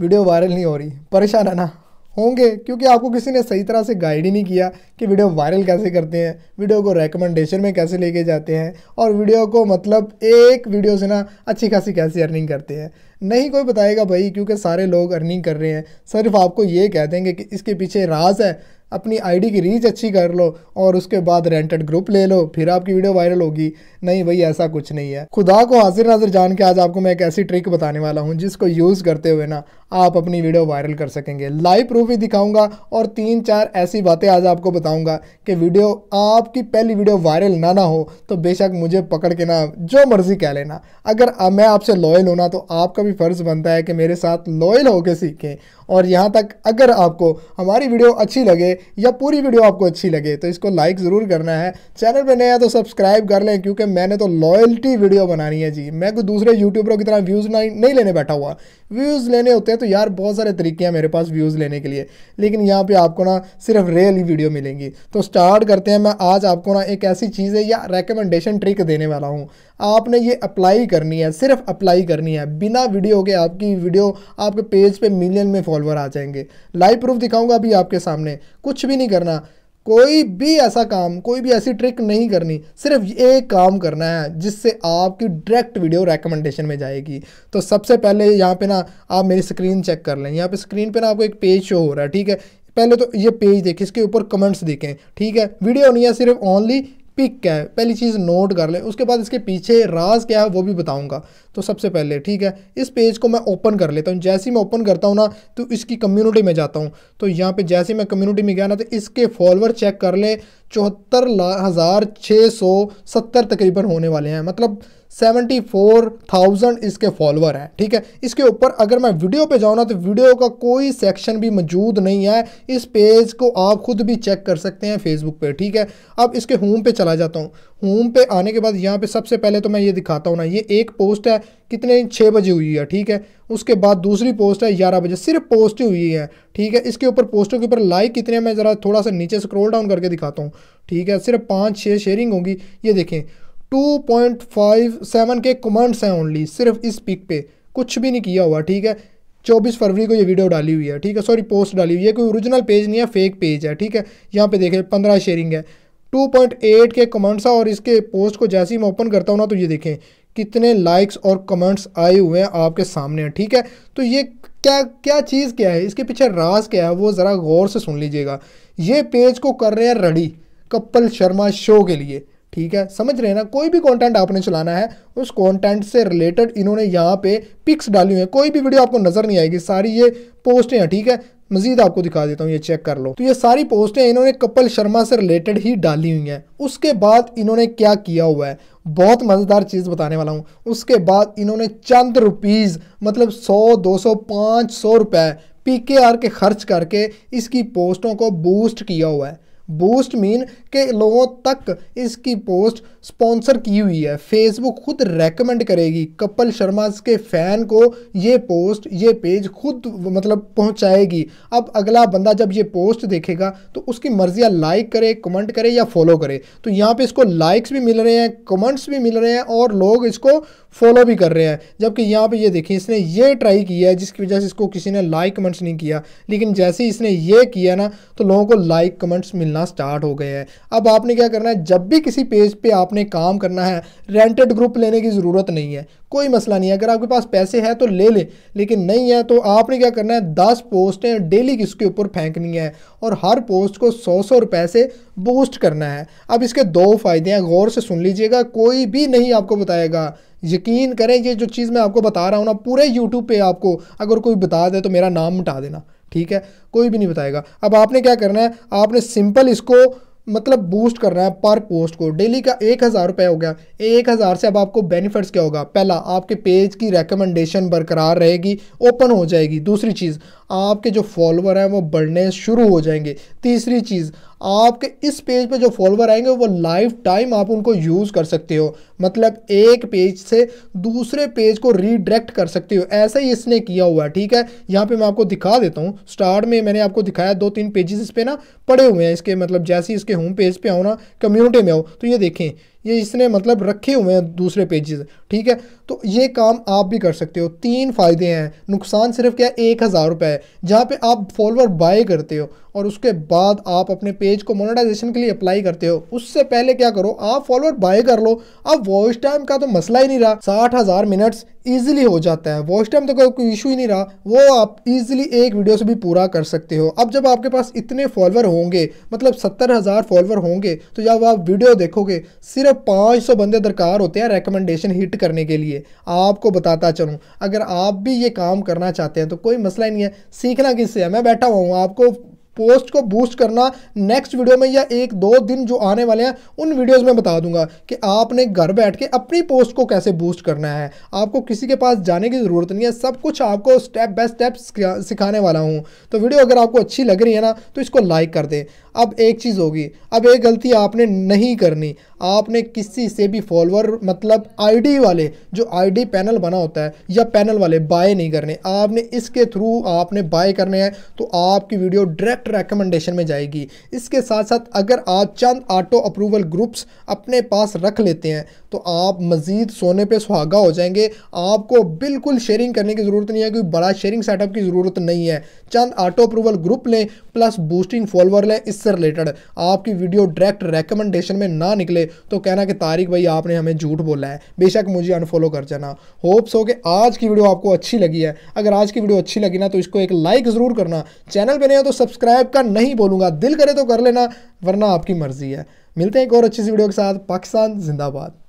video viral नहीं हो रही परेशान है ना होंगे क्योंकि आपको किसी ने सही तरह से गाइड ही नहीं किया कि वीडियो वायरल कैसे करते हैं वीडियो को रेकमेंडेशन में कैसे लेके जाते हैं और वीडियो को मतलब एक वीडियो से ना अच्छी खासी कैसी अर्निंग करते हैं नहीं कोई बताएगा भाई क्योंकि सारे लोग अर्निंग कर रहे हैं सिर्फ आपको ये कह देंगे कि इसके पीछे राज है अपनी आईडी की रीच अच्छी कर लो और उसके बाद रेंटेड ग्रुप ले लो फिर आपकी वीडियो वायरल होगी नहीं भाई ऐसा कुछ नहीं है खुदा को हाजिर नाजिर जान के आज आपको मैं एक ऐसी ट्रिक बताने वाला हूँ जिसको यूज़ करते हुए ना आप अपनी वीडियो वायरल कर सकेंगे लाइव प्रूफ भी दिखाऊंगा और तीन चार ऐसी बातें आज आपको बताऊंगा कि वीडियो आपकी पहली वीडियो वायरल ना ना हो तो बेशक मुझे पकड़ के ना जो मर्ज़ी कह लेना अगर मैं आपसे लॉयल होना तो आपका भी फ़र्ज़ बनता है कि मेरे साथ लॉयल होकर सीखें और यहाँ तक अगर आपको हमारी वीडियो अच्छी लगे या पूरी वीडियो आपको अच्छी लगे तो इसको लाइक ज़रूर करना है चैनल पर नया तो सब्सक्राइब कर लें क्योंकि मैंने तो लॉयल्टी वीडियो बनानी है जी मैं कोई दूसरे यूट्यूबरों की तरह व्यूज़ नहीं लेने बैठा हुआ व्यूज़ लेने होते तो यार बहुत सारे तरीके हैं मेरे पास व्यूज़ लेने के लिए लेकिन यहाँ पे आपको ना सिर्फ रेल ही वीडियो मिलेंगी तो स्टार्ट करते हैं मैं आज आपको ना एक ऐसी चीज़ है या रेकमेंडेशन ट्रिक देने वाला हूँ आपने ये अप्लाई करनी है सिर्फ अप्लाई करनी है बिना वीडियो के आपकी वीडियो आपके पेज पर पे मिलियन में फॉलोअर आ जाएंगे लाइव प्रूफ दिखाऊँगा अभी आपके सामने कुछ भी नहीं करना कोई भी ऐसा काम कोई भी ऐसी ट्रिक नहीं करनी सिर्फ एक काम करना है जिससे आपकी डायरेक्ट वीडियो रेकमेंडेशन में जाएगी तो सबसे पहले यहाँ पे ना आप मेरी स्क्रीन चेक कर लें यहाँ पे स्क्रीन पे ना आपको एक पेज शो हो रहा है ठीक है पहले तो ये पेज देखें इसके ऊपर कमेंट्स देखें ठीक है वीडियो नहीं है सिर्फ ओनली पिक क्या है पहली चीज़ नोट कर लें उसके बाद इसके पीछे राज क्या है वो भी बताऊंगा तो सबसे पहले ठीक है इस पेज को मैं ओपन कर लेता हूँ जैसे ही मैं ओपन करता हूँ ना तो इसकी कम्युनिटी में जाता हूँ तो यहाँ पे जैसे मैं कम्युनिटी में गया ना तो इसके फॉलोअर चेक कर लें चौहत्तर हज़ार छः सौ सत्तर तकरीबन होने वाले हैं मतलब सेवेंटी फोर थाउजेंड इसके फॉलोअर हैं ठीक है इसके ऊपर अगर मैं वीडियो पे जाऊँ ना तो वीडियो का कोई सेक्शन भी मौजूद नहीं है इस पेज को आप खुद भी चेक कर सकते हैं फेसबुक पे ठीक है अब इसके होम पे चला जाता हूँ होम पे आने के बाद यहाँ पे सबसे पहले तो मैं ये दिखाता हूँ ना ये एक पोस्ट है कितने छः बजे हुई है ठीक है उसके बाद दूसरी पोस्ट है ग्यारह बजे सिर्फ पोस्ट हुई है ठीक है इसके ऊपर पोस्टों के ऊपर लाइक कितने मैं ज़रा थोड़ा सा नीचे स्क्रोल डाउन करके दिखाता हूँ ठीक है सिर्फ पाँच छः शेयरिंग होगी ये देखें 2.57 के कमेंट्स हैं ओनली सिर्फ इस पिक पे कुछ भी नहीं किया हुआ ठीक है 24 फरवरी को ये वीडियो डाली हुई है ठीक है सॉरी पोस्ट डाली हुई है कोई ओरिजिनल पेज नहीं है फेक पेज है ठीक है यहाँ पे देखें पंद्रह शेयरिंग है 2.8 के कमेंट्स हैं और इसके पोस्ट को जैसे ही मैं ओपन करता हूँ ना तो ये देखें कितने लाइक्स और कमेंट्स आए हुए हैं आपके सामने हैं ठीक है तो ये क्या क्या चीज़ क्या है इसके पीछे राज क्या है वो ज़रा गौर से सुन लीजिएगा ये पेज को कर रहे हैं रड़ी कपल शर्मा शो के लिए ठीक है समझ रहे हैं ना कोई भी कंटेंट आपने चलाना है उस कंटेंट से रिलेटेड इन्होंने यहाँ पे पिक्स डाली हुई है कोई भी वीडियो आपको नज़र नहीं आएगी सारी ये पोस्टें हैं ठीक है मजीद आपको दिखा देता हूँ ये चेक कर लो तो ये सारी पोस्टें इन्होंने कपिल शर्मा से रिलेटेड ही डाली हुई हैं उसके बाद इन्होंने क्या किया हुआ है बहुत मज़ेदार चीज़ बताने वाला हूँ उसके बाद इन्होंने चंद रुपीज़ मतलब सौ दो सौ पाँच सौ रुपये पी के आर के खर्च करके इसकी पोस्टों को बूस्ट किया हुआ है बूस्ट मीन के लोगों तक इसकी पोस्ट स्पॉन्सर की हुई है फेसबुक खुद रेकमेंड करेगी कपिल शर्मा के फैन को ये पोस्ट ये पेज खुद मतलब पहुंचाएगी अब अगला बंदा जब ये पोस्ट देखेगा तो उसकी मर्जी या लाइक करे कमेंट करे या फॉलो करे तो यहाँ पे इसको लाइक्स भी मिल रहे हैं कमेंट्स भी मिल रहे हैं और लोग इसको फॉलो भी कर रहे हैं जबकि यहाँ पे ये देखिए इसने ये ट्राई किया है जिसकी वजह से इसको किसी ने लाइक कमेंट्स नहीं किया लेकिन जैसे ही इसने ये किया ना तो लोगों को लाइक कमेंट्स मिलना मिलना स्टार्ट हो गए हैं अब आपने क्या करना है जब भी किसी पेज पे आपने काम करना है रेंटेड ग्रुप लेने की ज़रूरत नहीं है कोई मसला नहीं है अगर आपके पास पैसे हैं तो ले ले लेकिन नहीं है तो आपने क्या करना है दस पोस्टें डेली किसके ऊपर फेंकनी है और हर पोस्ट को सौ सौ रुपए से बूस्ट करना है अब इसके दो फ़ायदे हैं गौर से सुन लीजिएगा कोई भी नहीं आपको बताएगा यकीन करें ये जो चीज़ मैं आपको बता रहा हूँ ना पूरे यूट्यूब पर आपको अगर कोई बता दे तो मेरा नाम मिटा देना ठीक है कोई भी नहीं बताएगा अब आपने क्या करना है आपने सिंपल इसको मतलब बूस्ट करना है पर पोस्ट को डेली का एक हज़ार रुपये हो गया एक हज़ार से अब आपको बेनिफिट्स क्या होगा पहला आपके पेज की रेकमेंडेशन बरकरार रहेगी ओपन हो जाएगी दूसरी चीज़ आपके जो फॉलोअर हैं वो बढ़ने शुरू हो जाएंगे तीसरी चीज़ आपके इस पेज पे जो फॉलोअर आएंगे वो लाइफ टाइम आप उनको यूज़ कर सकते हो मतलब एक पेज से दूसरे पेज को रीडायरेक्ट कर सकते हो ऐसा ही इसने किया हुआ है ठीक है यहाँ पे मैं आपको दिखा देता हूँ स्टार्ट में मैंने आपको दिखाया दो तीन पेजेस इस पर पे ना पड़े हुए हैं इसके मतलब जैसे इसके होम पेज पर आओ ना कम्युनिटी में आओ तो ये देखें ये इसने मतलब रखे हुए हैं दूसरे पेजेस ठीक है तो ये काम आप भी कर सकते हो तीन फ़ायदे हैं नुकसान सिर्फ क्या एक हज़ार रुपये है जहाँ पर आप फॉलोअर बाय करते हो और उसके बाद आप अपने पेज को मोनेटाइजेशन के लिए अप्लाई करते हो उससे पहले क्या करो आप फॉलोअर बाय कर लो अब वॉइस टाइम का तो मसला ही नहीं रहा साठ हज़ार मिनट्स ईजिली हो जाता है वॉच टाइम तो का कोई इशू ही नहीं रहा वो आप ईजिली एक वीडियो से भी पूरा कर सकते हो अब जब आपके पास इतने फॉलोअर होंगे मतलब सत्तर हज़ार फॉलोअर होंगे तो जब आप वीडियो देखोगे सिर्फ पाँच सौ बंदे दरकार होते हैं रिकमेंडेशन हिट करने के लिए आपको बताता चलूँ अगर आप भी ये काम करना चाहते हैं तो कोई मसला ही नहीं है सीखना किससे है मैं बैठा हुआ हूँ आपको पोस्ट को बूस्ट करना नेक्स्ट वीडियो में या एक दो दिन जो आने वाले हैं उन वीडियोस में बता दूंगा कि आपने घर बैठ के अपनी पोस्ट को कैसे बूस्ट करना है आपको किसी के पास जाने की ज़रूरत नहीं है सब कुछ आपको स्टेप बाय स्टेप सिखाने वाला हूँ तो वीडियो अगर आपको अच्छी लग रही है ना तो इसको लाइक कर दें अब एक चीज़ होगी अब एक गलती आपने नहीं करनी आपने किसी से भी फॉलोअर मतलब आईडी वाले जो आईडी पैनल बना होता है या पैनल वाले बाय नहीं करने आपने इसके थ्रू आपने बाय करने हैं तो आपकी वीडियो डायरेक्ट रेकमेंडेशन में जाएगी इसके साथ साथ अगर आप चंद ऑटो अप्रूवल ग्रुप्स अपने पास रख लेते हैं तो आप मज़ीद सोने पे सुहागा हो जाएंगे आपको बिल्कुल शेयरिंग करने की ज़रूरत नहीं है कोई बड़ा शेयरिंग सेटअप की ज़रूरत नहीं है चंद ऑटो अप्रूवल ग्रुप लें प्लस बूस्टिंग फॉलोअर लें इससे रिलेटेड आपकी वीडियो डायरेक्ट रेकमेंडेशन में ना निकले तो कहना कि तारिक भाई आपने हमें झूठ बोला है बेशक मुझे अनफॉलो कर जाना होप्स हो कि आज की वीडियो आपको अच्छी लगी है अगर आज की वीडियो अच्छी लगी ना तो इसको एक लाइक ज़रूर करना चैनल पर नहीं हो तो सब्सक्राइब का नहीं बोलूँगा दिल करे तो कर लेना वरना आपकी मर्ज़ी है मिलते हैं एक और अच्छी सी वीडियो के साथ पाकिस्तान जिंदाबाद